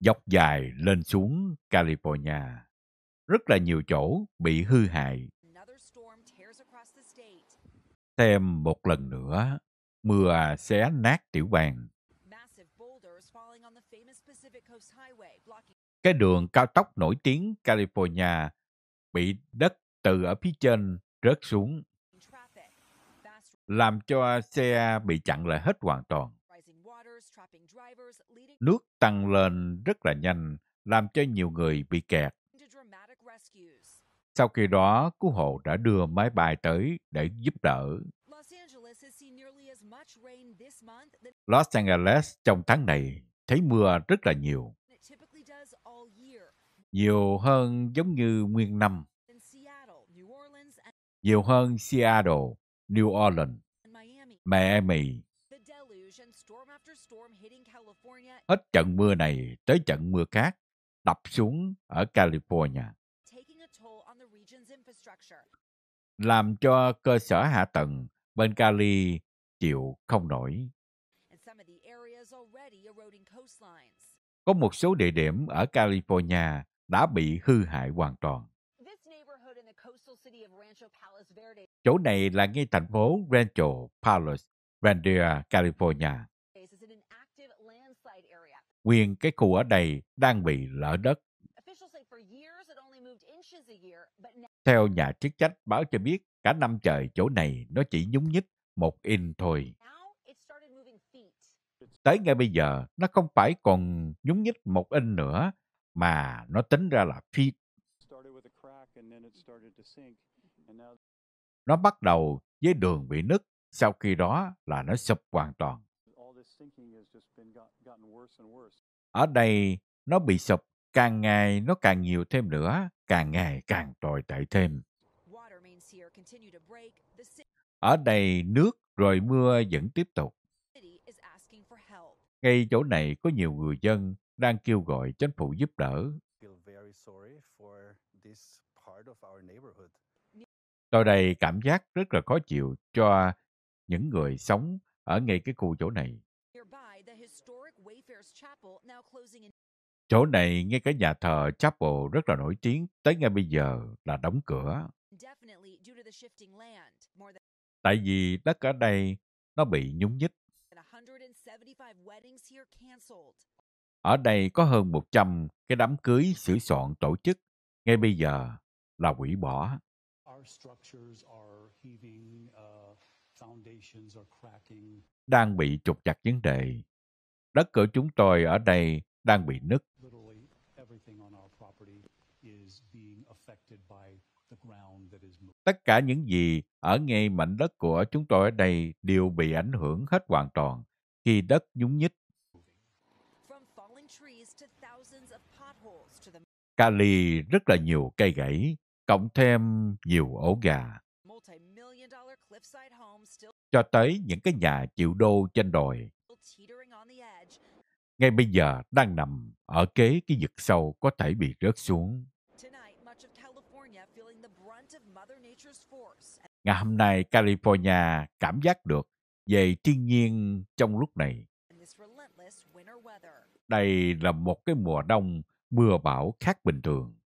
Dốc dài lên xuống California, rất là nhiều chỗ bị hư hại. Thêm một lần nữa, mưa xé nát tiểu bang. Cái đường cao tốc nổi tiếng California bị đất từ ở phía trên rớt xuống, làm cho xe bị chặn lại hết hoàn toàn. Nước tăng lên rất là nhanh, làm cho nhiều người bị kẹt. Sau khi đó, cứu hộ đã đưa máy bay tới để giúp đỡ. Los Angeles trong tháng này thấy mưa rất là nhiều. Nhiều hơn giống như nguyên năm. Nhiều hơn Seattle, New Orleans, Miami Hết trận mưa này tới trận mưa khác đập xuống ở California. Làm cho cơ sở hạ tầng bên Cali chịu không nổi. Có một số địa điểm ở California đã bị hư hại hoàn toàn. Chỗ này là ngay thành phố Rancho Palos, Randia, California. Nguyên cái khu ở đây đang bị lở đất. Theo nhà chức trách báo cho biết, cả năm trời chỗ này nó chỉ nhúng nhích một in thôi. Tới ngay bây giờ, nó không phải còn nhúng nhích một in nữa, mà nó tính ra là feet. Nó bắt đầu với đường bị nứt, sau khi đó là nó sụp hoàn toàn. Ở đây, nó bị sụp, càng ngày nó càng nhiều thêm nữa, càng ngày càng tồi tệ thêm. Ở đây nước rồi mưa vẫn tiếp tục. Ngay chỗ này có nhiều người dân đang kêu gọi chính phủ giúp đỡ. Tôi đây cảm giác rất là khó chịu cho những người sống ở ngay cái khu chỗ này. Chỗ này ngay cả nhà thờ Chapel rất là nổi tiếng, tới ngay bây giờ là đóng cửa. Tại vì đất ở đây nó bị nhúng nhích. Ở đây có hơn 100 cái đám cưới sửa soạn tổ chức ngay bây giờ là hủy bỏ. Uh, Đang bị trục chặt vấn đề đất của chúng tôi ở đây đang bị nứt. Tất cả những gì ở ngay mảnh đất của chúng tôi ở đây đều bị ảnh hưởng hết hoàn toàn khi đất nhúng nhích. Cali rất là nhiều cây gãy, cộng thêm nhiều ổ gà. Cho tới những cái nhà chịu đô trên đồi ngay bây giờ đang nằm ở kế cái vực sâu có thể bị rớt xuống. Ngày hôm nay California cảm giác được về thiên nhiên trong lúc này. Đây là một cái mùa đông mưa bão khác bình thường.